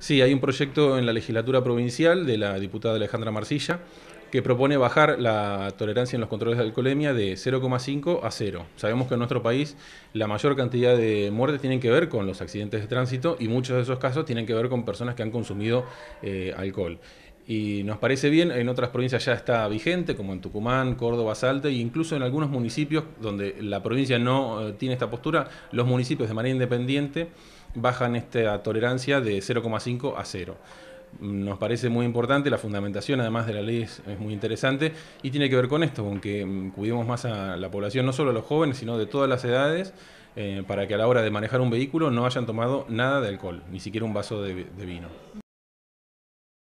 Sí, hay un proyecto en la legislatura provincial de la diputada Alejandra Marcilla que propone bajar la tolerancia en los controles de alcoholemia de 0,5 a 0. Sabemos que en nuestro país la mayor cantidad de muertes tienen que ver con los accidentes de tránsito y muchos de esos casos tienen que ver con personas que han consumido eh, alcohol y nos parece bien, en otras provincias ya está vigente, como en Tucumán, Córdoba, Salta, e incluso en algunos municipios donde la provincia no eh, tiene esta postura, los municipios de manera independiente bajan esta tolerancia de 0,5 a 0 nos parece muy importante, la fundamentación además de la ley es, muy interesante y tiene que ver con esto, con que mm, cuidemos más a la población, no solo a los jóvenes, sino de todas las edades, eh, para que a la hora de manejar un vehículo no hayan tomado nada de alcohol, ni siquiera un vaso de vino.